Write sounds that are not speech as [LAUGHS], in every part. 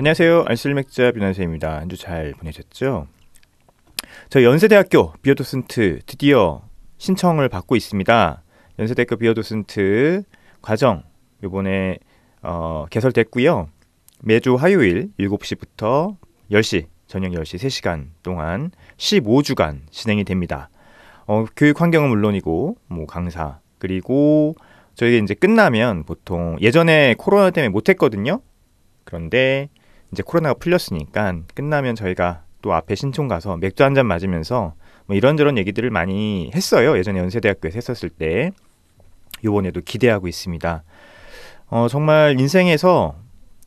안녕하세요. 알쓸맥자 변호사입니다. 한 주 잘 보내셨죠? 저 연세대학교 비오도슨트 드디어 신청을 받고 있습니다. 연세대학교 비오도슨트 과정 요번에 어, 개설됐고요. 매주 화요일 7시부터 10시, 저녁 10시 3시간 동안 15주간 진행이 됩니다. 어, 교육 환경은 물론이고 뭐 강사 그리고 저희가 이제 끝나면 보통 예전에 코로나 때문에 못 했거든요. 그런데 이제 코로나가 풀렸으니까 끝나면 저희가 또 앞에 신촌 가서 맥주 한잔 맞으면서 뭐 이런저런 얘기들을 많이 했어요. 예전에 연세대학교에서 했었을 때. 요번에도 기대하고 있습니다. 어, 정말 인생에서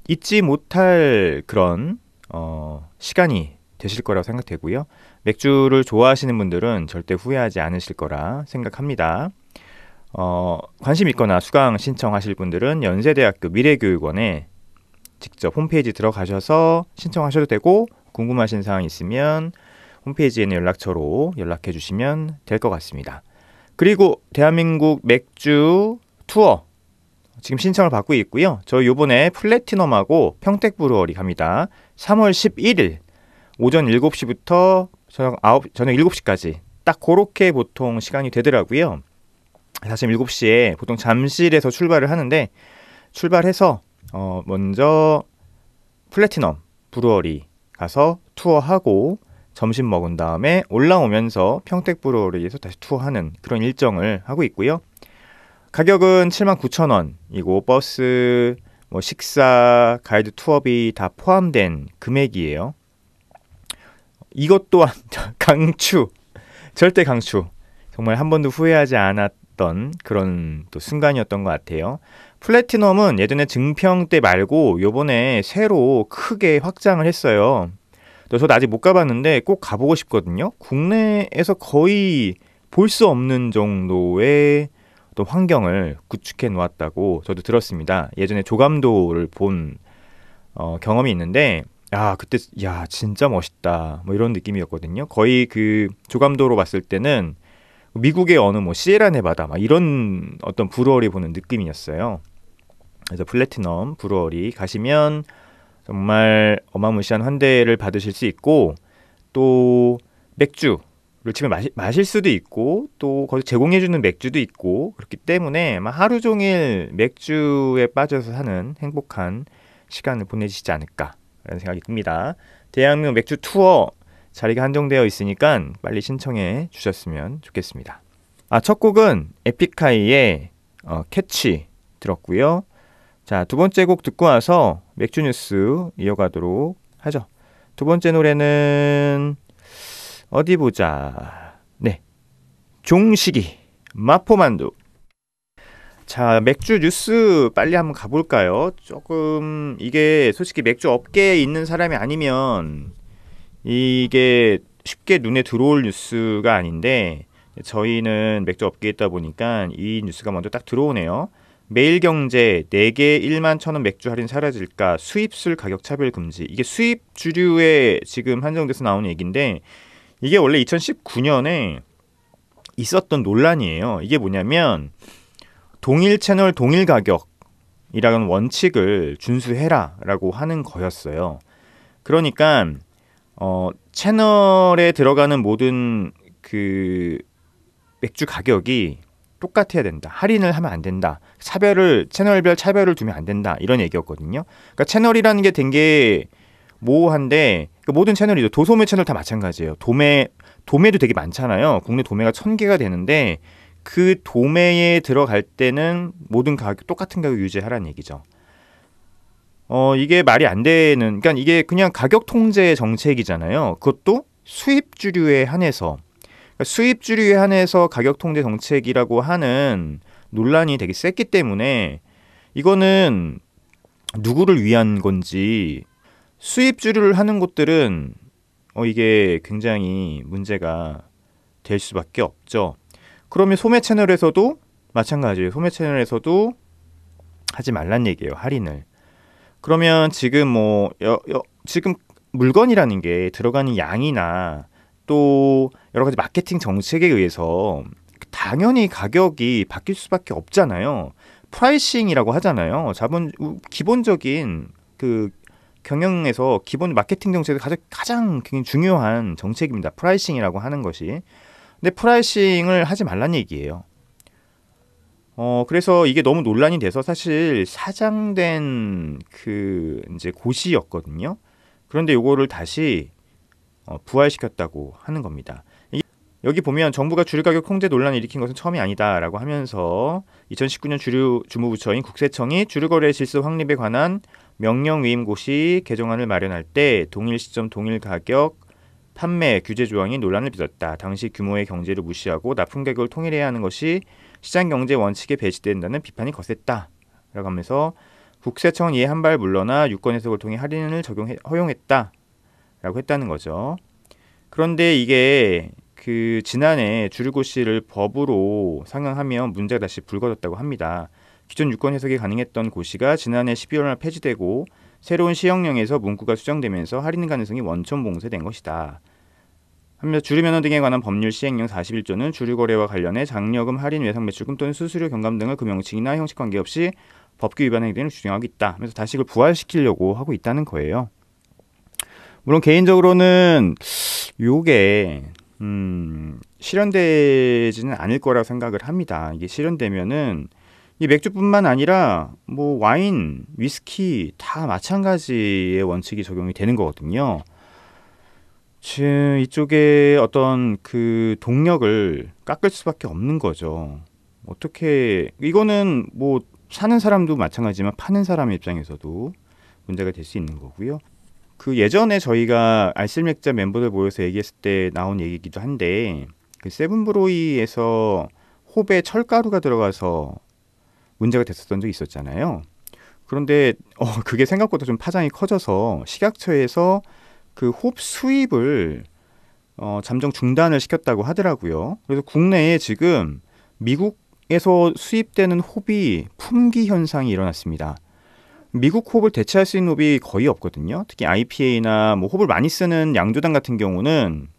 잊지 못할 그런 어, 시간이 되실 거라고 생각되고요. 맥주를 좋아하시는 분들은 절대 후회하지 않으실 거라 생각합니다. 어, 관심 있거나 수강 신청하실 분들은 연세대학교 미래교육원에 직접 홈페이지 들어가셔서 신청하셔도 되고 궁금하신 사항이 있으면 홈페이지에 있는 연락처로 연락해 주시면 될 것 같습니다. 그리고 대한민국 맥주 투어 지금 신청을 받고 있고요. 저 요번에 플래티넘하고 평택 브루어리 갑니다. 3월 11일 오전 7시부터 저녁 9 저녁 7시까지 딱 그렇게 보통 시간이 되더라고요. 사실 7시에 보통 잠실에서 출발을 하는데 출발해서 어, 먼저 플래티넘 브루어리 가서 투어하고 점심 먹은 다음에 올라오면서 평택 브루어리에서 다시 투어하는 그런 일정을 하고 있고요. 가격은 79,000원이고 버스 뭐 식사 가이드 투어비 다 포함된 금액이에요. 이것 또한 [LAUGHS] 강추 절대 강추 정말 한 번도 후회하지 않았던 그런 또 순간이었던 것 같아요. 플래티넘은 예전에 증평 때 말고 요번에 새로 크게 확장을 했어요. 저도 아직 못 가봤는데 꼭 가보고 싶거든요. 국내에서 거의 볼 수 없는 정도의 또 환경을 구축해 놓았다고 저도 들었습니다. 예전에 조감도를 본 어, 경험이 있는데 야 그때 야 진짜 멋있다 뭐 이런 느낌이었거든요. 거의 그 조감도로 봤을 때는 미국의 어느 뭐 시에라 네바다 막 이런 어떤 불어를 보는 느낌이었어요. 그래서 플래티넘 브루어리 가시면 정말 어마무시한 환대를 받으실 수 있고 또 맥주를 집에 마시, 마실 수도 있고 또 거기 제공해주는 맥주도 있고 그렇기 때문에 하루 종일 맥주에 빠져서 사는 행복한 시간을 보내시지 않을까 라는 생각이 듭니다. 대한민국 맥주 투어 자리가 한정되어 있으니까 빨리 신청해 주셨으면 좋겠습니다. 아, 첫 곡은 에픽하이의 어, 캐치 들었고요. 자, 두 번째 곡 듣고 와서 맥주 뉴스 이어가도록 하죠. 두 번째 노래는 어디 보자. 네. 종식이 마포만두. 자, 맥주 뉴스 빨리 한번 가볼까요? 조금 이게 솔직히 맥주 업계에 있는 사람이 아니면 이게 쉽게 눈에 들어올 뉴스가 아닌데 저희는 맥주 업계에 있다 보니까 이 뉴스가 먼저 딱 들어오네요. 매일경제 4개 1만 천원 맥주 할인 사라질까 수입술 가격 차별 금지 이게 수입 주류에 지금 한정돼서 나오는 얘기인데 이게 원래 2019년에 있었던 논란이에요. 이게 뭐냐면 동일 채널 동일 가격이라는 원칙을 준수해라라고 하는 거였어요. 그러니까 어, 채널에 들어가는 모든 그 맥주 가격이 똑같아야 된다. 할인을 하면 안 된다. 차별을 채널별 차별을 두면 안 된다. 이런 얘기였거든요. 그러니까 채널이라는 게 된 게 모호한데 그러니까 모든 채널이죠. 도소매 채널 다 마찬가지예요. 도매 도매도 되게 많잖아요. 국내 도매가 천 개가 되는데 그 도매에 들어갈 때는 모든 가격 똑같은 가격 유지하라는 얘기죠. 어 이게 말이 안 되는 그러니까 이게 그냥 가격 통제 정책이잖아요. 그것도 수입 주류에 한해서 수입 주류에 한해서 가격 통제 정책이라고 하는 논란이 되게 셌기 때문에 이거는 누구를 위한 건지 수입 주류를 하는 곳들은 어 이게 굉장히 문제가 될 수밖에 없죠. 그러면 소매 채널에서도 마찬가지예요. 소매 채널에서도 하지 말란 얘기예요. 할인을. 그러면 지금 뭐 여, 여, 지금 물건이라는 게 들어가는 양이나 또 여러 가지 마케팅 정책에 의해서 당연히 가격이 바뀔 수밖에 없잖아요. 프라이싱이라고 하잖아요. 자본 기본적인 그 경영에서 기본 마케팅 정책에서 가장 가장 굉장히 중요한 정책입니다. 프라이싱이라고 하는 것이. 근데 프라이싱을 하지 말란 얘기예요. 어 그래서 이게 너무 논란이 돼서 사실 사장된 그 이제 고시였거든요. 그런데 요거를 다시 어, 부활시켰다고 하는 겁니다. 여기 보면 정부가 주류 가격통제 논란을 일으킨 것은 처음이 아니다라고 하면서 2019년 주류 주무부처인 국세청이 주류 거래 질서 확립에 관한 명령 위임 고시 개정안을 마련할 때 동일 시점 동일 가격 판매 규제 조항이 논란을 빚었다. 당시 규모의 경제를 무시하고 납품 가격을 통일해야 하는 것이 시장 경제 원칙에 배치된다는 비판이 거셌다. 라고 하면서 국세청 이에 한발 물러나 유권 해석을 통해 할인을 적용 허용했다. 라고 했다는 거죠. 그런데 이게 그 지난해 주류고 씨를 법으로 상향하면 문제가 다시 불거졌다고 합니다. 기존 유권 해석이 가능했던 고시가 지난해 12월 말 폐지되고 새로운 시행령에서 문구가 수정되면서 할인 가능성이 원천 봉쇄된 것이다. 한편 주류면허 등에 관한 법률 시행령 41조는 주류거래와 관련해 장려금, 할인, 외상 매출금 또는 수수료, 경감 등을 금형칙이나 형식 관계없이 법규 위반 행위를 규정하고 있다. 하면서 다시 이 부활시키려고 하고 있다는 거예요. 물론 개인적으로는 요게 음, 실현되지는 않을 거라고 생각을 합니다. 이게 실현되면은 이 맥주뿐만 아니라 뭐 와인, 위스키 다 마찬가지의 원칙이 적용이 되는 거거든요. 지금 이쪽에 어떤 그 동력을 깎을 수밖에 없는 거죠. 어떻게 이거는 뭐 사는 사람도 마찬가지지만 파는 사람 입장에서도 문제가 될 수 있는 거고요. 그 예전에 저희가 알쓸맥자 멤버들 모여서 얘기했을 때 나온 얘기이기도 한데 그 세븐브로이에서 호배 철가루가 들어가서 문제가 됐었던 적이 있었잖아요. 그런데 어, 그게 생각보다 좀 파장이 커져서 식약처에서 그 홉 수입을 어, 잠정 중단을 시켰다고 하더라고요. 그래서 국내에 지금 미국에서 수입되는 홉이 품귀 현상이 일어났습니다. 미국 호흡을 대체할 수 있는 호흡이 거의 없거든요. 특히 IPA나 뭐 호흡을 많이 쓰는 양조단 같은 경우는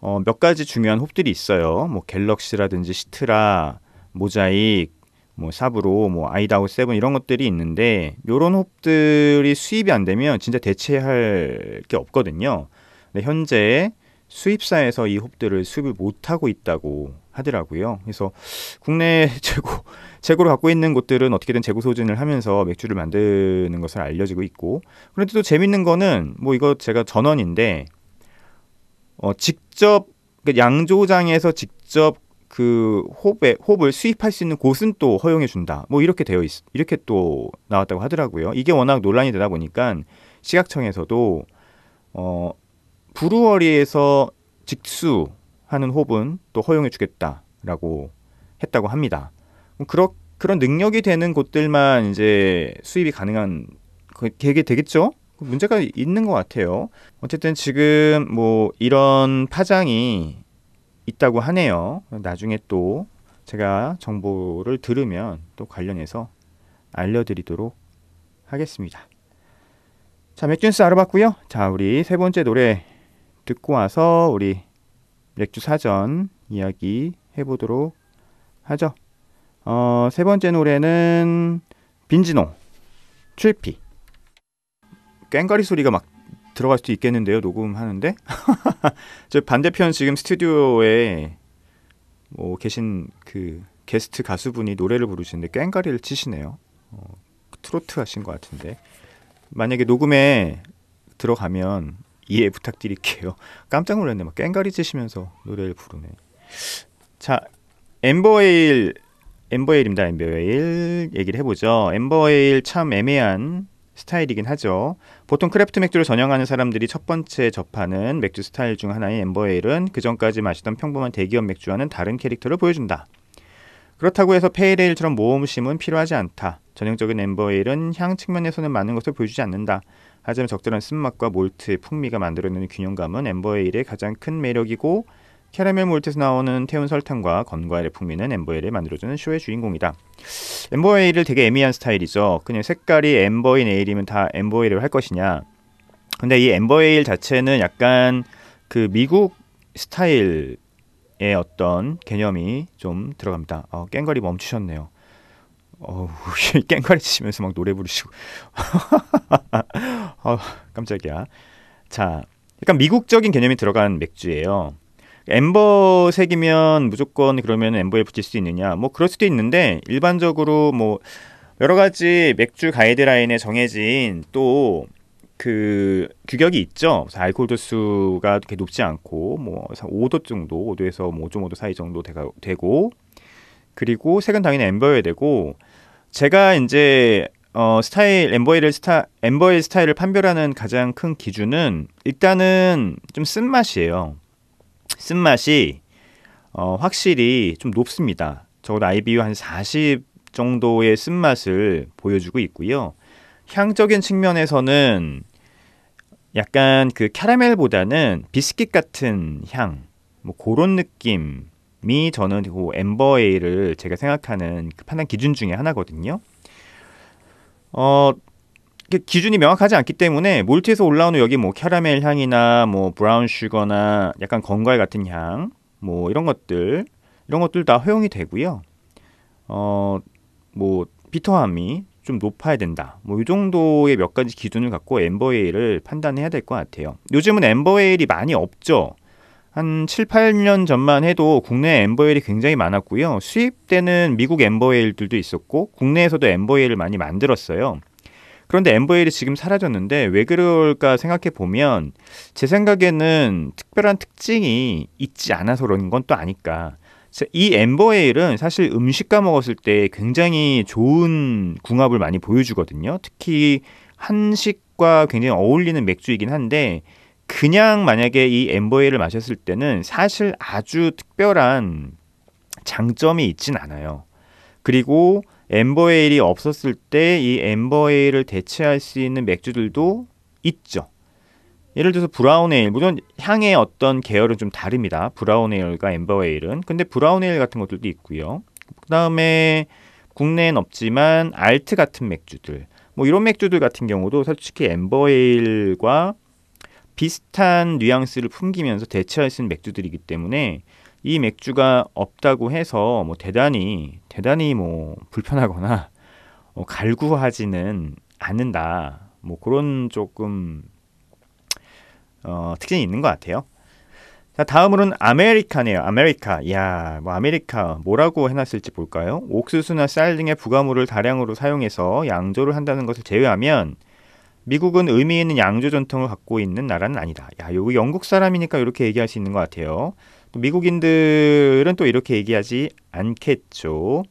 어, 몇 가지 중요한 호흡들이 있어요. 뭐 갤럭시라든지 시트라, 모자익, 뭐 삽으로, 뭐 아이다우 세븐 이런 것들이 있는데 이런 호흡들이 수입이 안 되면 진짜 대체할 게 없거든요. 근데 현재 수입사에서 이 호흡들을 수입을 못 하고 있다고 하더라고요. 그래서 국내 [LAUGHS] 최고 재고를 갖고 있는 곳들은 어떻게든 재고 소진을 하면서 맥주를 만드는 것을 알려지고 있고 그런데 또 재밌는 거는 뭐 이거 제가 전원인데 어 직접 그러니까 양조장에서 직접 그 홉에 홉을 수입할 수 있는 곳은 또 허용해 준다. 뭐 이렇게 되어 있 이렇게 또 나왔다고 하더라고요. 이게 워낙 논란이 되다 보니까 시각청에서도 어 브루어리에서 직수하는 홉은 또 허용해 주겠다라고 했다고 합니다. 음, 그런 그런 능력이 되는 곳들만 이제 수입이 가능한 그게 되겠죠. 그 문제가 있는 것 같아요. 어쨌든 지금 뭐 이런 파장이 있다고 하네요. 나중에 또 제가 정보를 들으면 또 관련해서 알려드리도록 하겠습니다. 자, 맥주스 알아봤고요. 자, 우리 세 번째 노래 듣고 와서 우리 맥주 사전 이야기 해보도록 하죠. 어, 세 번째 노래는 빈지노 출피 꽹과리 소리가 막 들어갈 수도 있겠는데요 녹음하는데 [LAUGHS] 저 반대편 지금 스튜디오에 뭐 계신 그 게스트 가수분이 노래를 부르시는데 꽹과리를 치시네요 어, 트로트 하신 것 같은데 만약에 녹음에 들어가면 이해 부탁드릴게요 [LAUGHS] 깜짝 놀랐네 막 꽹과리 치시면서 노래를 부르네 자 엠버에일 엠버웨일입니다. 엠버웨일 얘기를 해보죠. 엠버웨일 참 애매한 스타일이긴 하죠. 보통 크래프트 맥주를 전향하는 사람들이 첫 번째 접하는 맥주 스타일 중 하나인 엠버웨일은 그전까지 마시던 평범한 대기업 맥주와는 다른 캐릭터를 보여준다. 그렇다고 해서 페일레일처럼 모험심은 필요하지 않다. 전형적인 엠버웨일은 향 측면에서는 많은 것을 보여주지 않는다. 하지만 적절한 쓴맛과 몰트의 풍미가 만들어내는 균형감은 엠버웨일의 가장 큰 매력이고 캐러멜 몰트에서 나오는 태운 설탕과 건과일의 풍미는 엠버에이를 만들어주는 쇼의 주인공이다. 엠버에일을 되게 애매한 스타일이죠. 그냥 색깔이 엠버인 에일이면 다 엠버에일을 할 것이냐. 근데 이 엠버에일 자체는 약간 그 미국 스타일의 어떤 개념이 좀 들어갑니다. 어, 깽거리 멈추셨네요. 어우, [LAUGHS] 깽거리 치시면서 막 노래 부르시고. [LAUGHS] 어, 깜짝이야. 자, 약간 미국적인 개념이 들어간 맥주예요. 엠버색이면 무조건 그러면 엠버에 붙일 수 있느냐? 뭐 그럴 수도 있는데 일반적으로 뭐 여러 가지 맥주 가이드라인에 정해진 또 그 규격이 있죠. 알코올 도수가 그렇게 높지 않고 뭐 5도 정도, 5도에서 뭐 5.5도 사이 정도 되가, 되고 그리고 색은 당연히 엠버여야 되고 제가 이제 어, 스타일 엠버일를 스타 엠버일 스타일을 판별하는 가장 큰 기준은 일단은 좀쓴 맛이에요. 쓴맛이 어, 확실히 좀 높습니다. 적어도 아이비유 한40 정도의 쓴맛을 보여주고 있고요. 향적인 측면에서는 약간 그 캐러멜보다는 비스킷 같은 향, 뭐 그런 느낌이 저는 그 엠버에이를 제가 생각하는 그 판단 기준 중에 하나거든요. 어, 그러니까 기준이 명확하지 않기 때문에 몰트에서 올라오는 여기 뭐 캐러멜 향이나 뭐 브라운 슈거나 약간 건과일 같은 향, 뭐 이런 것들 이런 것들 다 허용이 되고요. 어, 뭐 비터함이 좀 높아야 된다. 뭐이 정도의 몇 가지 기준을 갖고 엠버웨일을 판단해야 될 것 같아요. 요즘은 엠버웨일이 많이 없죠. 한 7, 8년 전만 해도 국내 엠버웨일이 굉장히 많았고요. 수입되는 미국 엠버웨일들도 있었고 국내에서도 엠버웨일을 많이 만들었어요. 그런데 엠브웨일이 지금 사라졌는데 왜 그럴까 생각해 보면 제 생각에는 특별한 특징이 있지 않아서 그런 건 또 아닐까. 이 엠버웨일은 사실 음식과 먹었을 때 굉장히 좋은 궁합을 많이 보여주거든요. 특히 한식과 굉장히 어울리는 맥주이긴 한데 그냥 만약에 이 엠버웨일을 마셨을 때는 사실 아주 특별한 장점이 있진 않아요. 그리고 엠버에일이 없었을 때 이 엠버에일을 대체할 수 있는 맥주들도 있죠. 예를 들어서 브라운에일, 물론 향의 어떤 계열은 좀 다릅니다. 브라운에일과 엠버에일은. 근데 브라운에일 같은 것들도 있고요. 그 다음에 국내엔 없지만 알트 같은 맥주들, 뭐 이런 맥주들 같은 경우도 솔직히 엠버에일과 비슷한 뉘앙스를 풍기면서 대체할 수 있는 맥주들이기 때문에 이 맥주가 없다고 해서 뭐 대단히 대단히 뭐 불편하거나 어, 갈구하지는 않는다. 뭐 그런 조금 어, 특징이 있는 것 같아요. 자, 다음으로는 아메리카네요. 아메리카. 야, 뭐 아메리카 뭐라고 해놨을지 볼까요? 옥수수나 쌀 등의 부가물을 다량으로 사용해서 양조를 한다는 것을 제외하면 미국은 의미 있는 양조 전통을 갖고 있는 나라는 아니다. 야, 요거 영국 사람이니까 이렇게 얘기할 수 있는 것 같아요. 미국인들은 또 이렇게 얘기하지 않겠죠.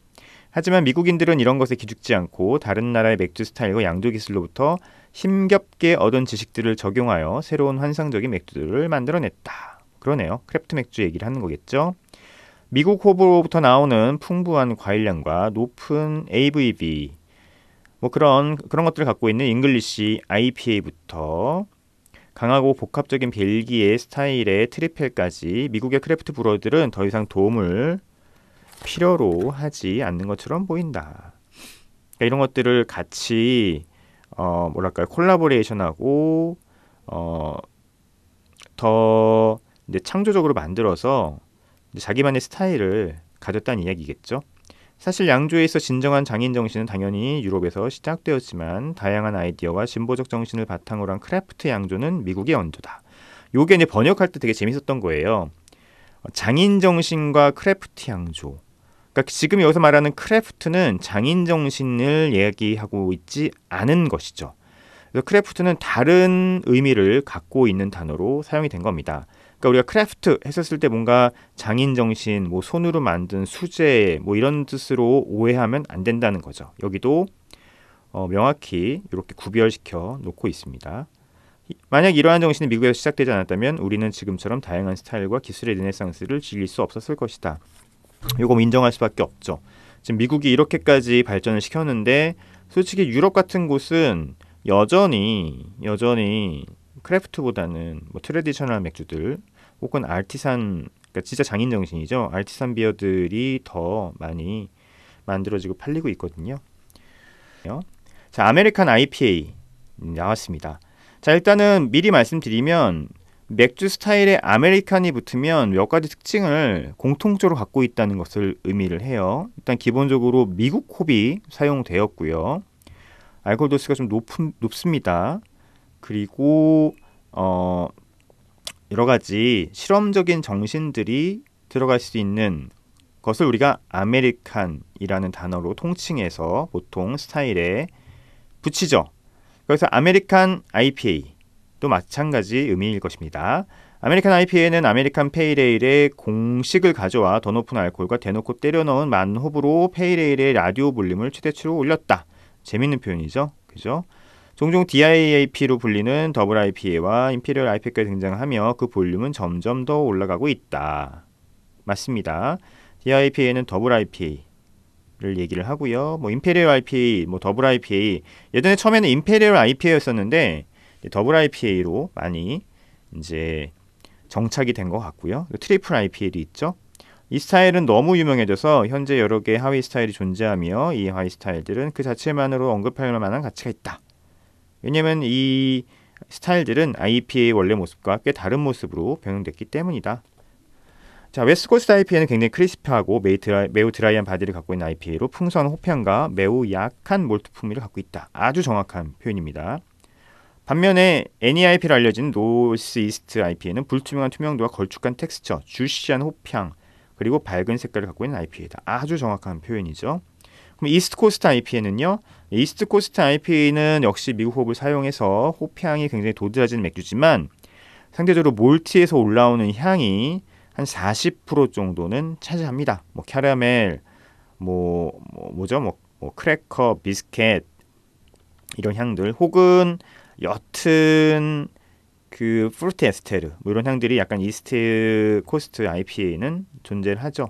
하지만 미국인들은 이런 것에 기죽지 않고 다른 나라의 맥주 스타일과 양조 기술로부터 힘겹게 얻은 지식들을 적용하여 새로운 환상적인 맥주들을 만들어냈다. 그러네요. 크래프트 맥주 얘기를 하는 거겠죠. 미국 호불호부터 나오는 풍부한 과일량과 높은 AVB 뭐 그런 그런 것들을 갖고 있는 잉글리시 IPA부터 강하고 복합적인 벨기에 스타일의 트리펠까지 미국의 크래프트 브로들은 더 이상 도움을 필요로 하지 않는 것처럼 보인다. 그러니까 이런 것들을 같이 어 뭐랄까요 콜라보레이션하고 어더 이제 창조적으로 만들어서 이제 자기만의 스타일을 가졌다는 이야기겠죠. 사실 양조에서 진정한 장인 정신은 당연히 유럽에서 시작되었지만 다양한 아이디어와 진보적 정신을 바탕으로 한 크래프트 양조는 미국의 원조다. 요게 이제 번역할 때 되게 재밌었던 거예요. 장인 정신과 크래프트 양조. 그러니까 지금 여기서 말하는 크래프트는 장인 정신을 얘기하고 있지 않은 것이죠. 그래서 크래프트는 다른 의미를 갖고 있는 단어로 사용이 된 겁니다. 그러니까 우리가 크래프트 했었을 때 뭔가 장인 정신, 뭐 손으로 만든 수제, 뭐 이런 뜻으로 오해하면 안 된다는 거죠. 여기도 어, 명확히 이렇게 구별시켜 놓고 있습니다. 만약 이러한 정신이 미국에서 시작되지 않았다면 우리는 지금처럼 다양한 스타일과 기술의 르네상스를 즐길 수 없었을 것이다. 이거 뭐 인정할 수밖에 없죠. 지금 미국이 이렇게까지 발전을 시켰는데 솔직히 유럽 같은 곳은 여전히 여전히 크래프트보다는 뭐 트레디셔널 맥주들 혹은 알티산 그러니까 진짜 장인 정신이죠. 알티산 비어들이 더 많이 만들어지고 팔리고 있거든요. 자, 아메리칸 IPA 나왔습니다. 자, 일단은 미리 말씀드리면 맥주 스타일에 아메리칸이 붙으면 몇 가지 특징을 공통적으로 갖고 있다는 것을 의미를 해요. 일단 기본적으로 미국 홉이 사용되었고요. 알코올 도수가 좀 높은 높습니다. 그리고 어 여러 가지 실험적인 정신들이 들어갈 수 있는 것을 우리가 아메리칸이라는 단어로 통칭해서 보통 스타일에 붙이죠. 그래서 아메리칸 i p a 또 마찬가지 의미일 것입니다. 아메리칸 IPA는 아메리칸 페일레일의 공식을 가져와 더 높은 알코올과 대놓고 때려 넣은 만호불로 페일레일의 라디오 볼륨을 최대치로 올렸다. 재밌는 표현이죠. 그죠? 종종 DIAP로 불리는 더블 IPA와 임페리얼 IPA가 등장하며 그 볼륨은 점점 더 올라가고 있다. 맞습니다. DIPA는 더블 IPA, 를 얘기를 하고요. 뭐 임페리얼 IPA, 뭐 더블 IPA. 예전에 처음에는 임페리얼 IPA였었는데 더블 IPA로 많이 이제 정착이 된 것 같고요. 트리플 IPA도 있죠. 이 스타일은 너무 유명해져서 현재 여러 개의 하위 스타일이 존재하며 이 하위 스타일들은 그 자체만으로 언급할 만한 가치가 있다. 왜냐면 이 스타일들은 IPA의 원래 모습과 꽤 다른 모습으로 변형됐기 때문이다. 자, 웨스코스트 IPA는 굉장히 크리스피하고 매우, 드라이, 매우 드라이한 바디를 갖고 있는 IPA로 풍성한 호평과 매우 약한 몰트 풍미를 갖고 있다. 아주 정확한 표현입니다. 반면에 NEIP로 알려진 노스 이스트 IPA는 불투명한 투명도와 걸쭉한 텍스처, 주시한 호평, 그리고 밝은 색깔을 갖고 있는 IPA다. 아주 정확한 표현이죠. 그럼 이스트 코스트 IPA는요. 이스트 코스트 IPA는 역시 미국 호흡을 사용해서 호피향이 굉장히 도드라진 맥주지만 상대적으로 몰트에서 올라오는 향이 한 40% 정도는 차지합니다. 뭐 캐러멜, 뭐, 뭐뭐죠 뭐, 뭐 크래커, 비스켓 이런 향들 혹은 옅은 그 프루트 에스테르 뭐 이런 향들이 약간 이스트 코스트 IPA는 존재를 하죠.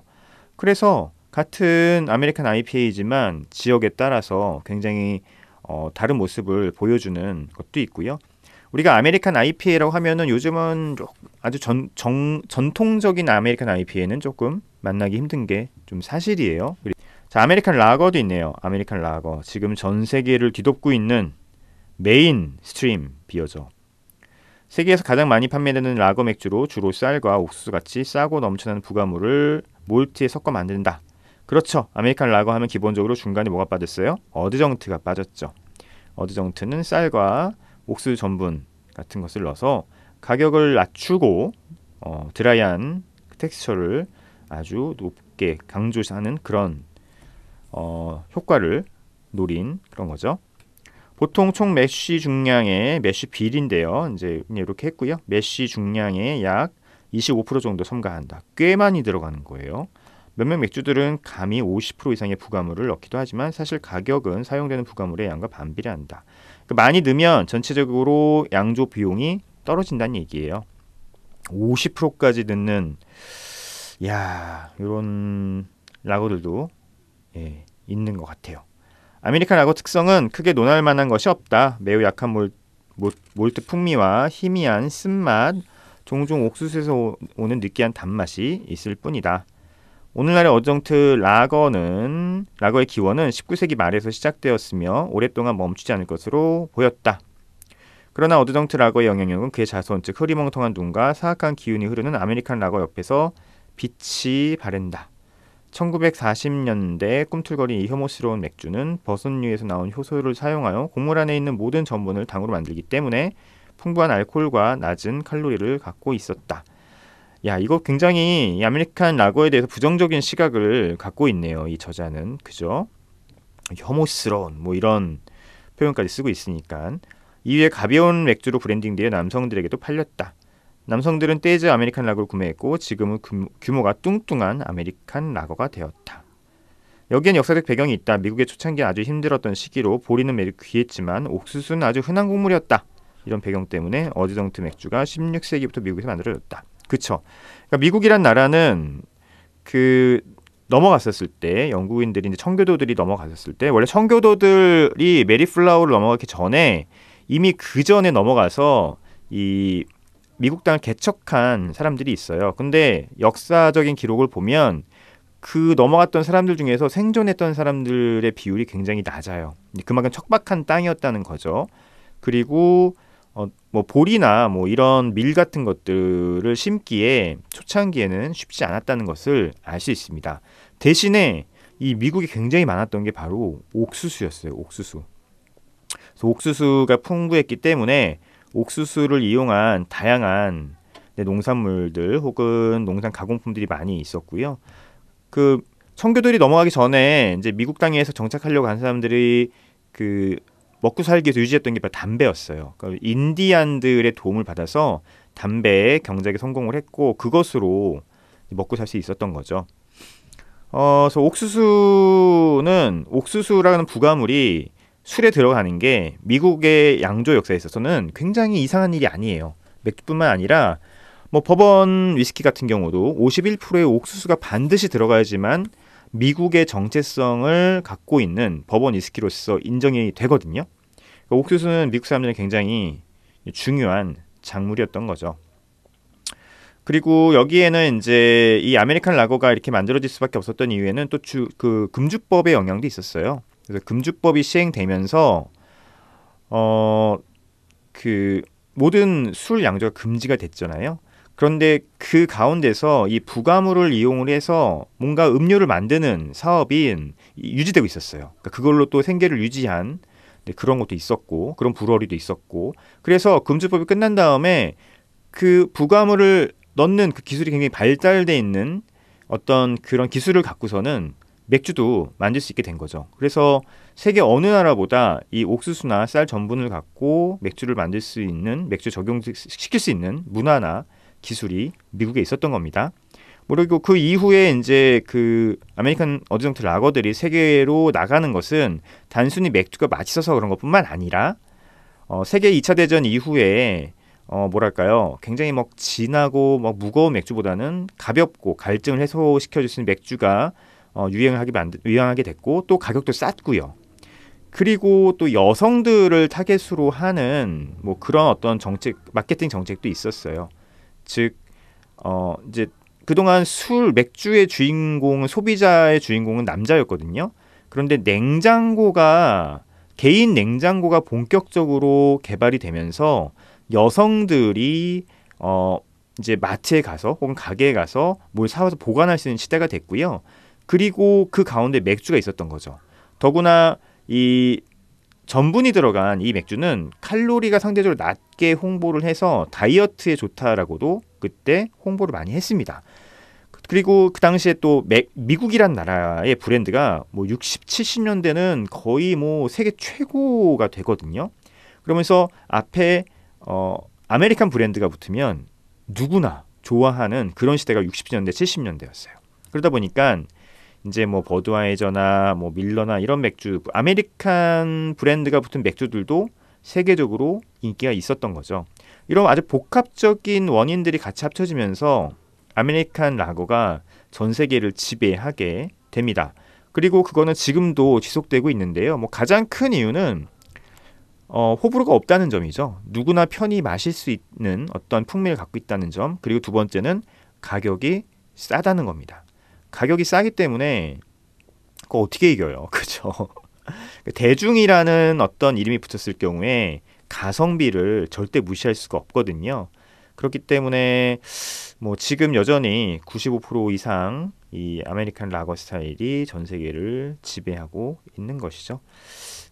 그래서 같은 아메리칸 IPA이지만 지역에 따라서 굉장히 어, 다른 모습을 보여주는 것도 있고요. 우리가 아메리칸 IPA라고 하면은 요즘은 아주 전, 정, 전통적인 아메리칸 IPA는 조금 만나기 힘든 게 좀 사실이에요. 자, 아메리칸 라거도 있네요. 아메리칸 라거. 지금 전 세계를 뒤덮고 있는 메인 스트림 비어죠. 세계에서 가장 많이 판매되는 라거 맥주로 주로 쌀과 옥수수 같이 싸고 넘쳐나는 부가물을 몰트에 섞어 만든다. 그렇죠. 아메리칸 라거 하면 기본적으로 중간에 뭐가 빠졌어요? 어드정트가 빠졌죠. 어드정트는 쌀과 옥수수 전분 같은 것을 넣어서 가격을 낮추고 어, 드라이한 텍스처를 아주 높게 강조하는 그런 어, 효과를 노린 그런 거죠. 보통 총 메쉬 중량의 메쉬 빌인데요. 이제 이렇게 했고요. 메쉬 중량의 약 25% 정도 첨가한다. 꽤 많이 들어가는 거예요. 몇몇 맥주들은 감히 50% 이상의 부가물을 넣기도 하지만 사실 가격은 사용되는 부가물의 양과 반비례한다. 그러니까 많이 넣으면 전체적으로 양조 비용이 떨어진다는 얘기예요. 50%까지 넣는 야 이런 라거들도 예, 있는 것 같아요. 아메리칸 라거 특성은 크게 논할 만한 것이 없다. 매우 약한 몰, 몰, 트 풍미와 희미한 쓴맛, 종종 옥수수에서 오는 느끼한 단맛이 있을 뿐이다. 오늘날의 어정트 라거는 라거의 기원은 19세기 말에서 시작되었으며 오랫동안 멈추지 않을 것으로 보였다. 그러나 어정트 라거의 영향력은 그의 자손 즉 흐리멍텅한 눈과 사악한 기운이 흐르는 아메리칸 라거 옆에서 빛이 바랜다. 1940년대 꿈틀거리이 혐오스러운 맥주는 버섯류에서 나온 효소를 사용하여 곡물 안에 있는 모든 전분을 당으로 만들기 때문에 풍부한 알코올과 낮은 칼로리를 갖고 있었다. 야, 이거 굉장히 이 아메리칸 라거에 대해서 부정적인 시각을 갖고 있네요. 이 저자는. 그죠? 혐오스러운 뭐 이런 표현까지 쓰고 있으니까. 이외에 가벼운 맥주로 브랜딩되어 남성들에게도 팔렸다. 남성들은 떼즈 아메리칸 라거를 구매했고 지금은 규모가 뚱뚱한 아메리칸 라거가 되었다. 여기엔 역사적 배경이 있다. 미국의 초창기 아주 힘들었던 시기로 보리는 매우 귀했지만 옥수수는 아주 흔한 곡물이었다. 이런 배경 때문에 어지덩트 맥주가 16세기부터 미국에서 만들어졌다. 그쵸? 그러니까 미국이란 나라는 그 넘어갔었을 때 영국인들이 이제 청교도들이 넘어갔었을 때 원래 청교도들이 메리플라워를 넘어가기 전에 이미 그 전에 넘어가서 이 미국땅을 개척한 사람들이 있어요. 근데 역사적인 기록을 보면 그 넘어갔던 사람들 중에서 생존했던 사람들의 비율이 굉장히 낮아요. 그만큼 척박한 땅이었다는 거죠. 그리고 어, 뭐 보리나 뭐 이런 밀 같은 것들을 심기에 초창기에는 쉽지 않았다는 것을 알 수 있습니다. 대신에 이 미국이 굉장히 많았던 게 바로 옥수수였어요. 옥수수. 옥수수가 풍부했기 때문에 옥수수를 이용한 다양한 네, 농산물들 혹은 농산 가공품들이 많이 있었고요. 그 청교도리 넘어가기 전에 이제 미국 땅에서 정착하려고 간 사람들이 그 먹고 살기 위해서 유지했던 게 바로 담배였어요. 그러니까 인디안들의 도움을 받아서 담배 경작에 성공을 했고 그것으로 먹고 살 수 있었던 거죠. 어, 그래서 옥수수는 옥수수라는 부가물이 술에 들어가는 게 미국의 양조 역사에 있어서는 굉장히 이상한 일이 아니에요. 맥주뿐만 아니라 뭐 법원 위스키 같은 경우도 51%의 옥수수가 반드시 들어가야지만 미국의 정체성을 갖고 있는 법원 위스키로서 인정이 되거든요. 그러니까 옥수수는 미국 사람들에게 굉장히 중요한 작물이었던 거죠. 그리고 여기에는 이제 이 아메리칸 라거가 이렇게 만들어질 수밖에 없었던 이유에는 또 그 금주법의 영향도 있었어요. 그래서 금주법이 시행되면서 어 그 모든 술 양조가 금지가 됐잖아요. 그런데 그 가운데서 이 부가물을 이용을 해서 뭔가 음료를 만드는 사업인 유지되고 있었어요. 그러니까 그걸로 또 생계를 유지한 네, 그런 것도 있었고 그런 불어리도 있었고 그래서 금주법이 끝난 다음에 그 부가물을 넣는 그 기술이 굉장히 발달돼 있는 어떤 그런 기술을 갖고서는 맥주도 만들 수 있게 된 거죠. 그래서 세계 어느 나라보다 이 옥수수나 쌀 전분을 갖고 맥주를 만들 수 있는 맥주 적용시킬 수 있는 문화나 기술이 미국에 있었던 겁니다. 그리고 그 이후에 이제 그 아메리칸 어드정트 라거들이 세계로 나가는 것은 단순히 맥주가 맛있어서 그런 것뿐만 아니라 어, 세계 2차 대전 이후에 어, 뭐랄까요 굉장히 막 진하고 막 무거운 맥주보다는 가볍고 갈증을 해소시켜 줄수 있는 맥주가 어, 유행하게 만드 유행하게 됐고 또 가격도 쌌고요. 그리고 또 여성들을 타겟으로 하는 뭐 그런 어떤 정책 마케팅 정책도 있었어요. 즉 어, 이제 그동안 술 맥주의 주인공 소비자의 주인공은 남자였거든요. 그런데 냉장고가 개인 냉장고가 본격적으로 개발이 되면서 여성들이 어 이제 마트에 가서 혹은 가게에 가서 뭘 사와서 보관할 수 있는 시대가 됐고요. 그리고 그 가운데 맥주가 있었던 거죠. 더구나 이 전분이 들어간 이 맥주는 칼로리가 상대적으로 낮게 홍보를 해서 다이어트에 좋다라고도 그때 홍보를 많이 했습니다. 그리고 그 당시에 또 미국이란 나라의 브랜드가 뭐 60, 70년대는 거의 뭐 세계 최고가 되거든요. 그러면서 앞에 어, 아메리칸 브랜드가 붙으면 누구나 좋아하는 그런 시대가 60년대, 70년대였어요. 그러다 보니까 이제 뭐 버드와이저나 뭐 밀러나 이런 맥주 아메리칸 브랜드가 붙은 맥주들도 세계적으로 인기가 있었던 거죠. 이런 아주 복합적인 원인들이 같이 합쳐지면서 아메리칸 라거가 전 세계를 지배하게 됩니다. 그리고 그거는 지금도 지속되고 있는데요. 뭐 가장 큰 이유는 어, 호불호가 없다는 점이죠. 누구나 편히 마실 수 있는 어떤 풍미를 갖고 있다는 점. 그리고 두 번째는 가격이 싸다는 겁니다. 가격이 싸기 때문에 그거 어떻게 이겨요? [LAUGHS] 그죠? 그 대중이라는 어떤 이름이 붙었을 경우에 가성비를 절대 무시할 수가 없거든요. 그렇기 때문에 뭐 지금 여전히 95% 이상 이 아메리칸 라거 스타일이 전 세계를 지배하고 있는 것이죠.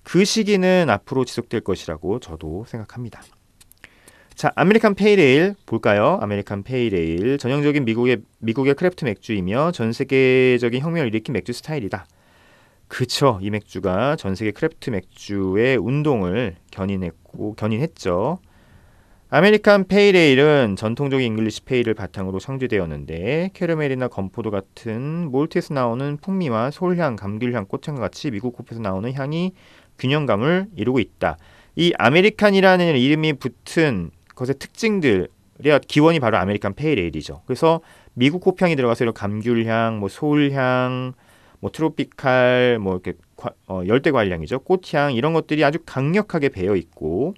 그 시기는 앞으로 지속될 것이라고 저도 생각합니다. 자, 아메리칸 페이레일 볼까요? 아메리칸 페이레일 전형적인 미국의 미국의 크래프트 맥주이며 전 세계적인 혁명을 일으킨 맥주 스타일이다. 그쵸, 이 맥주가 전 세계 크래프트 맥주의 운동을 견인했고 견인했죠. 아메리칸 페이레일은 전통적인 잉글리시 페일을 바탕으로 창조되었는데 캐러멜이나 건포도 같은 몰트에서 나오는 풍미와 솔향, 감귤향, 꽃향과 같이 미국 곱에서 나오는 향이 균형감을 이루고 있다. 이 아메리칸이라는 이름이 붙은 그것의 특징들의 기원이 바로 아메리칸 페일에일이죠. 그래서 미국 호평이 들어가서 이런 감귤향, 뭐 소울향, 뭐 트로피칼, 뭐 이렇게 과, 어, 열대 과일향이죠. 꽃향 이런 것들이 아주 강력하게 배어 있고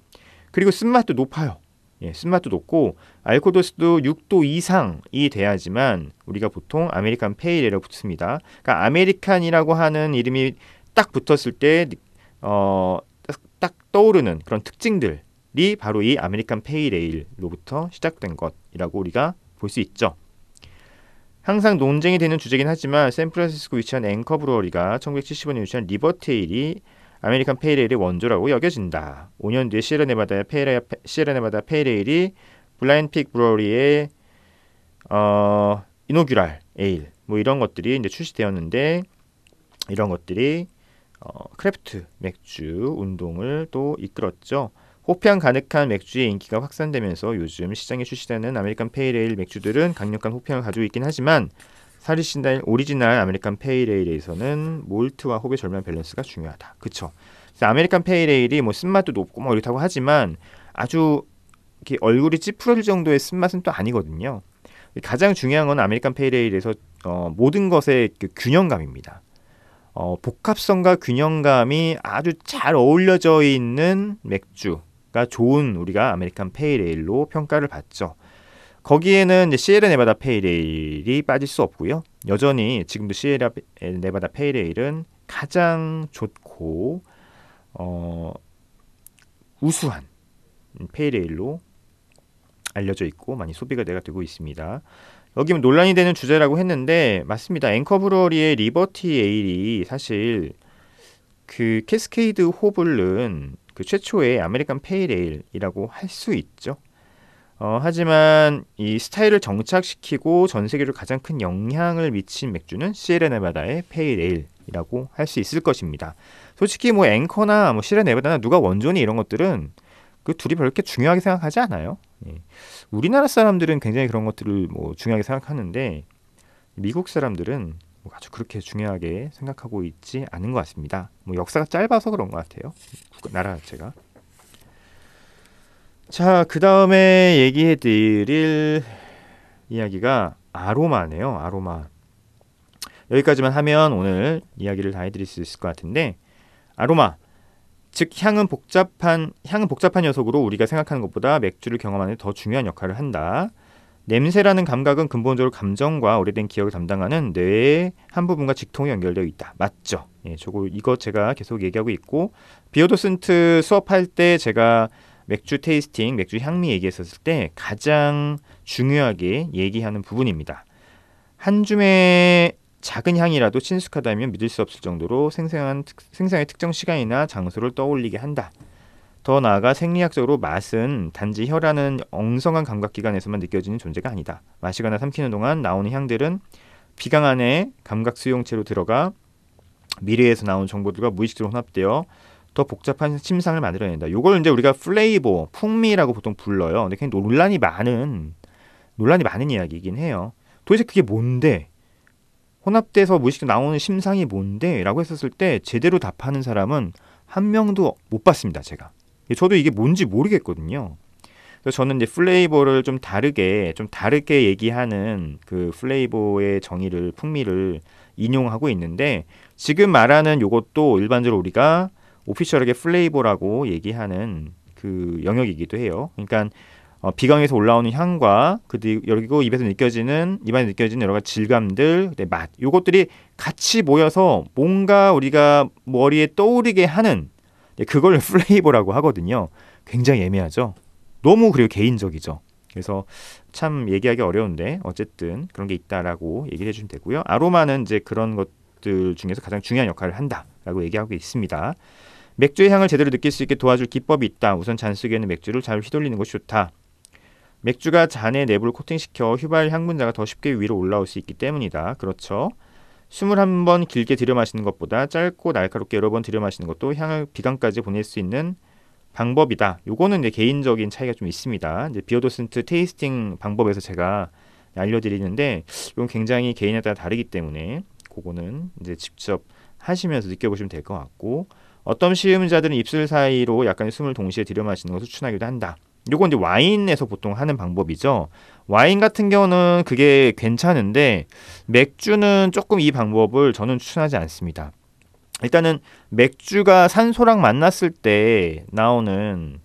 그리고 쓴맛도 높아요. 예, 쓴맛도 높고 알코올 도수도 6도 이상이 돼야지만 우리가 보통 아메리칸 페일에로 붙습니다. 그러니까 아메리칸이라고 하는 이름이 딱 붙었을 때 어, 딱 떠오르는 그런 특징들 이 바로 이 아메리칸 페이레일로부터 시작된 것이라고 우리가 볼 수 있죠. 항상 논쟁이 되는 주제긴 하지만 샌프란시스코 위치한 앵커 브루어리가 1970년에 위치한 리버테일이 아메리칸 페이레일의 원조라고 여겨진다. 5년 뒤에 시에라네바다의 페이레, 시에라네바다 페이레일이 블라인픽 브루어리의 어, 이노규랄 에일 뭐 이런 것들이 이제 출시되었는데 이런 것들이 어, 크래프트 맥주 운동을 또 이끌었죠. 호피향 가득한 맥주의 인기가 확산되면서 요즘 시장에 출시되는 아메리칸 페일레일 맥주들은 강력한 호피향을 가지고 있긴 하지만 사리신달 오리지널 아메리칸 페일레일에서는 몰트와 호의 절묘한 밸런스가 중요하다. 그쵸? 아메리칸 페일레일이 뭐 쓴맛도 높고 뭐 이렇다고 하지만 아주 이렇게 얼굴이 찌푸려질 정도의 쓴맛은 또 아니거든요. 가장 중요한 건 아메리칸 페일레일에서 어, 모든 것의 그 균형감입니다. 어, 복합성과 균형감이 아주 잘 어울려져 있는 맥주 가 좋은 우리가 아메리칸 페이레일로 평가를 받죠. 거기에는 시에르 네바다 페이레일이 빠질 수 없고요. 여전히 지금도 시에르 네바다 페이레일은 가장 좋고 어, 우수한 페이레일로 알려져 있고 많이 소비가 내가 되고 있습니다. 여기 뭐 논란이 되는 주제라고 했는데 맞습니다. 앵커 브러리의 리버티 에일이 사실 그 캐스케이드 호블은 그 최초의 아메리칸 페이레일이라고 할 수 있죠. 어, 하지만 이 스타일을 정착시키고 전 세계로 가장 큰 영향을 미친 맥주는 시에레네바다의 페이레일이라고 할 수 있을 것입니다. 솔직히 뭐 앵커나 뭐 시에레네바다나 누가 원조니 이런 것들은 그 둘이 별렇게 중요하게 생각하지 않아요. 예. 우리나라 사람들은 굉장히 그런 것들을 뭐 중요하게 생각하는데 미국 사람들은 뭐 아주 그렇게 중요하게 생각하고 있지 않은 것 같습니다. 뭐 역사가 짧아서 그런 것 같아요. 나라 자체가. 자, 그 다음에 얘기해드릴 이야기가 아로마네요. 아로마. 여기까지만 하면 오늘 이야기를 다 해드릴 수 있을 것 같은데 아로마 즉 향은 복잡한 향은 복잡한 녀석으로 우리가 생각하는 것보다 맥주를 경험하는 더 중요한 역할을 한다. 냄새라는 감각은 근본적으로 감정과 오래된 기억을 담당하는 뇌의 한 부분과 직통이 연결되어 있다. 맞죠? 예, 저거 이거 제가 계속 얘기하고 있고 비오도슨트 수업할 때 제가 맥주 테이스팅, 맥주 향미 얘기했었을 때 가장 중요하게 얘기하는 부분입니다. 한 줌의 작은 향이라도 친숙하다면 믿을 수 없을 정도로 생생한 생생의 특정 시간이나 장소를 떠올리게 한다. 더 나아가 생리학적으로 맛은 단지 혀라는 엉성한 감각기관에서만 느껴지는 존재가 아니다. 마시거나 삼키는 동안 나오는 향들은 비강 안에 감각 수용체로 들어가 미래에서 나온 정보들과 무의식적으로 혼합되어 더 복잡한 심상을 만들어낸다. 이걸 이제 우리가 플레이보, 풍미라고 보통 불러요. 근데 굉장히 논란이 많은 논란이 많은 이야기이긴 해요. 도대체 그게 뭔데? 혼합돼서 무의식 적으로 나오는 심상이 뭔데? 라고 했었을 때 제대로 답하는 사람은 한 명도 못 봤습니다, 제가. 예, 저도 이게 뭔지 모르겠거든요. 그래서 저는 이제 플레이버를 좀 다르게 좀 다르게 얘기하는 그 플레이버의 정의를 풍미를 인용하고 있는데 지금 말하는 요것도 일반적으로 우리가 오피셜하게 플레이버라고 얘기하는 그 영역이기도 해요. 그러니까 어, 비강에서 올라오는 향과 그리고 입에서 느껴지는 입안에 느껴지는 여러 가지 질감들, 맛 요것들이 같이 모여서 뭔가 우리가 머리에 떠오르게 하는 예, 그걸 [LAUGHS] 플레이버라고 하거든요. 굉장히 애매하죠. 너무 그리고 개인적이죠. 그래서 참 얘기하기 어려운데 어쨌든 그런 게 있다라고 얘기를 해주면 되고요. 아로마는 이제 그런 것들 중에서 가장 중요한 역할을 한다라고 얘기하고 있습니다. 맥주의 향을 제대로 느낄 수 있게 도와줄 기법이 있다. 우선 잔 속에는 맥주를 잘 휘둘리는 것이 좋다. 맥주가 잔의 내부를 코팅시켜 휘발 향분자가 더 쉽게 위로 올라올 수 있기 때문이다. 그렇죠. 스물한 번 길게 들여 마시는 것보다 짧고 날카롭게 여러 번 들여 마시는 것도 향을 비강까지 보낼 수 있는 방법이다. 요거는 이제 개인적인 차이가 좀 있습니다. 이제 비오도슨트 테이스팅 방법에서 제가 알려드리는데 이건 굉장히 개인에 따라 다르기 때문에 그거는 이제 직접 하시면서 느껴보시면 될 것 같고 어떤 시음자들은 입술 사이로 약간의 숨을 동시에 들여 마시는 것을 추천하기도 한다. 요건 이제 와인에서 보통 하는 방법이죠. 와인 같은 경우는 그게 괜찮은데 맥주는 조금 이 방법을 저는 추천하지 않습니다. 일단은 맥주가 산소랑 만났을 때 나오는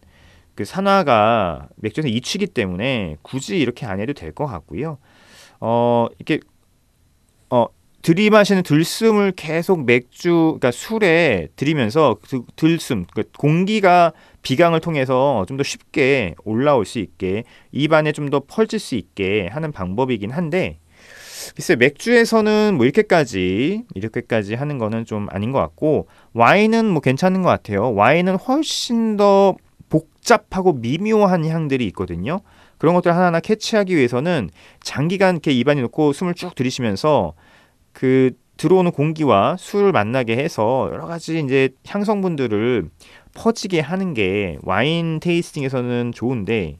그 산화가 맥주에서 이치기 때문에 굳이 이렇게 안 해도 될 것 같고요. 어, 이렇게 어, 들이마시는 들숨을 계속 맥주, 그러니까 술에 들이면서 들, 그 들숨, 그 공기가 비강을 통해서 좀 더 쉽게 올라올 수 있게 입안에 좀 더퍼질수 있게 하는 방법이긴 한데 글쎄 맥주에서는 뭐 이렇게까지 이렇게까지 하는 거는 좀 아닌 것 같고 와인은 뭐 괜찮은 것 같아요. 와인은 훨씬 더 복잡하고 미묘한 향들이 있거든요. 그런 것들 하나하나 캐치하기 위해서는 장기간 이렇게 입안에 놓고 숨을 쭉 들이쉬면서 그 들어오는 공기와 술을 만나게 해서 여러 가지 이제 향성분들을 퍼지게 하는 게 와인 테이스팅에서는 좋은데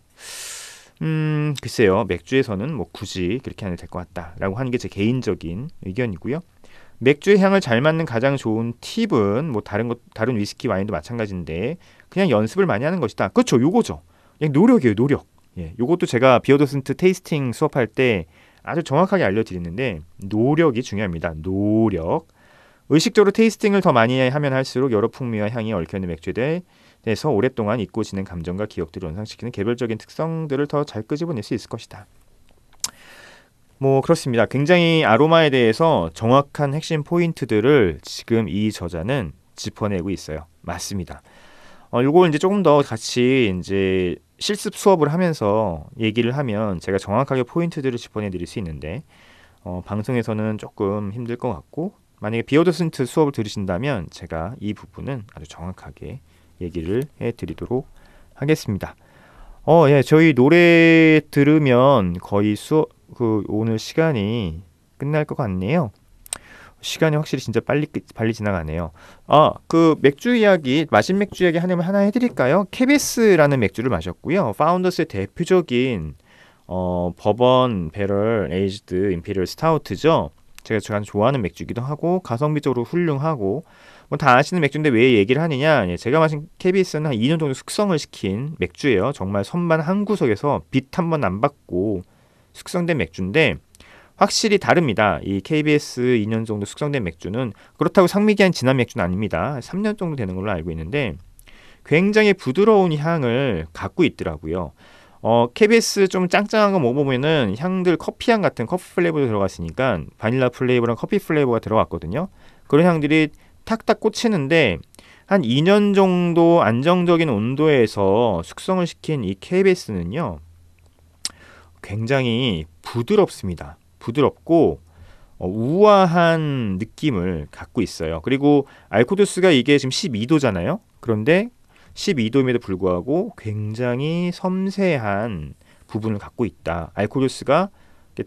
음 글쎄요 맥주에서는 뭐 굳이 그렇게 하는 될것 같다라고 하는 게 제 개인적인 의견이고요. 맥주의 향을 잘 맞는 가장 좋은 팁은 뭐 다른 것 다른 위스키 와인도 마찬가지인데 그냥 연습을 많이 하는 것이다. 그렇죠, 요거죠. 그냥 노력이에요, 노력. 예, 요것도 제가 비어더슨트 테이스팅 수업할 때 아주 정확하게 알려드리는데 노력이 중요합니다. 노력. 의식적으로 테이스팅을 더 많이 하면 할수록 여러 풍미와 향이 얽혀있는 맥주에 대해서 오랫동안 잊고 지낸 감정과 기억들을 연상시키는 개별적인 특성들을 더 잘 끄집어낼 수 있을 것이다. 뭐 그렇습니다. 굉장히 아로마에 대해서 정확한 핵심 포인트들을 지금 이 저자는 짚어내고 있어요. 맞습니다. 어, 요거 이제 조금 더 같이 이제 실습 수업을 하면서 얘기를 하면 제가 정확하게 포인트들을 짚어내 드릴 수 있는데 어, 방송에서는 조금 힘들 것 같고 만약에 비오드슨트 수업을 들으신다면 제가 이 부분은 아주 정확하게 얘기를 해드리도록 하겠습니다. 어, 예, 저희 노래 들으면 거의 수업 그 오늘 시간이 끝날 것 같네요. 시간이 확실히 진짜 빨리 빨리 지나가네요. 아, 그 맥주 이야기, 마신 맥주 이야기 하나만 하나 해드릴까요? 케비스라는 맥주를 마셨고요. 파운더스의 대표적인 어, 버번 배럴 에이지드 임피리얼 스타우트죠. 제가 가장 좋아하는 맥주기도 하고 가성비적으로 훌륭하고 뭐 다 아시는 맥주인데 왜 얘기를 하느냐? 예, 제가 마신 케비스는 한 2년 정도 숙성을 시킨 맥주예요. 정말 선반 한 구석에서 빛 한 번 안 받고 숙성된 맥주인데 확실히 다릅니다. 이 KBS 2년 정도 숙성된 맥주는 그렇다고 상미기한 지난 맥주는 아닙니다. 3년 정도 되는 걸로 알고 있는데 굉장히 부드러운 향을 갖고 있더라고요. 어, KBS 좀 짱짱한 거 먹어보면은 향들 커피향 같은 커피 플레이버도 들어갔으니까 바닐라 플레이버랑 커피 플레이버가 들어갔거든요. 그런 향들이 탁탁 꽂히는데 한 2년 정도 안정적인 온도에서 숙성을 시킨 이 KBS는요. 굉장히 부드럽습니다. 부드럽고 어, 우아한 느낌을 갖고 있어요. 그리고 알코도스가 이게 지금 12도잖아요. 그런데 12도임에도 불구하고 굉장히 섬세한 부분을 갖고 있다. 알코도스가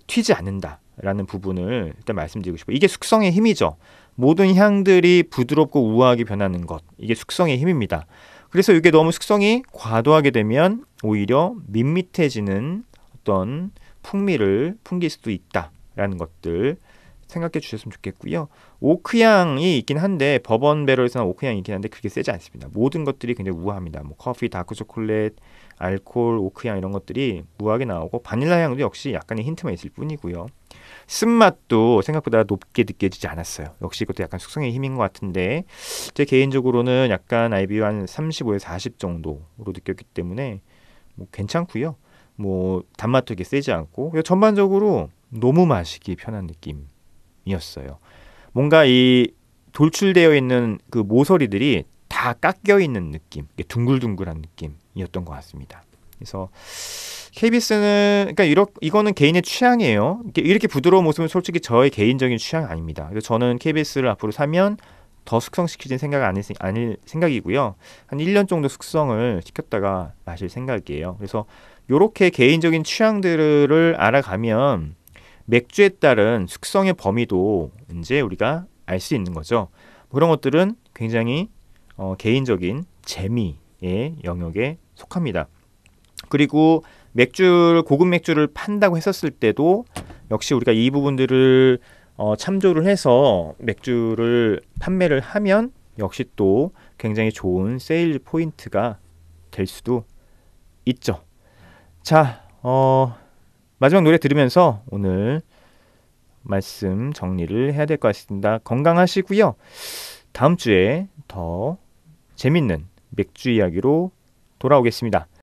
튀지 않는다라는 부분을 일단 말씀드리고 싶어요. 이게 숙성의 힘이죠. 모든 향들이 부드럽고 우아하게 변하는 것. 이게 숙성의 힘입니다. 그래서 이게 너무 숙성이 과도하게 되면 오히려 밋밋해지는 어떤 풍미를 풍길 수도 있다라는 것들 생각해 주셨으면 좋겠고요. 오크향이 있긴 한데 버번 배럴에서는 오크향이 있긴 한데 그게 세지 않습니다. 모든 것들이 굉장히 우아합니다. 뭐 커피, 다크 초콜릿, 알코올, 오크향 이런 것들이 우아하게 나오고 바닐라 향도 역시 약간의 힌트만 있을 뿐이고요. 쓴맛도 생각보다 높게 느껴지지 않았어요. 역시 이것도 약간 숙성의 힘인 것 같은데 제 개인적으로는 약간 아이비유 한 35에서 40 정도로 느꼈기 때문에 뭐 괜찮고요. 뭐 단맛도 이렇게 세지 않고 전반적으로 너무 마시기 편한 느낌이었어요. 뭔가 이 돌출되어 있는 그 모서리들이 다 깎여 있는 느낌, 둥글둥글한 느낌이었던 것 같습니다. 그래서 KBS는 그러니까 이렇, 이거는 개인의 취향이에요. 이렇게 부드러운 모습은 솔직히 저의 개인적인 취향 아닙니다. 그래서 저는 KBS를 앞으로 사면 더 숙성시키진 생각 안 아닐 생각이고요. 한 1년 정도 숙성을 시켰다가 마실 생각이에요. 그래서 요렇게 개인적인 취향들을 알아가면 맥주에 따른 숙성의 범위도 이제 우리가 알 수 있는 거죠. 그런 것들은 굉장히 어, 개인적인 재미의 영역에 속합니다. 그리고 맥주를 고급 맥주를 판다고 했었을 때도 역시 우리가 이 부분들을 어, 참조를 해서 맥주를 판매를 하면 역시 또 굉장히 좋은 세일 포인트가 될 수도 있죠. 자, 어, 마지막 노래 들으면서 오늘 말씀 정리를 해야 될 것 같습니다. 건강하시고요. 다음 주에 더 재밌는 맥주 이야기로 돌아오겠습니다.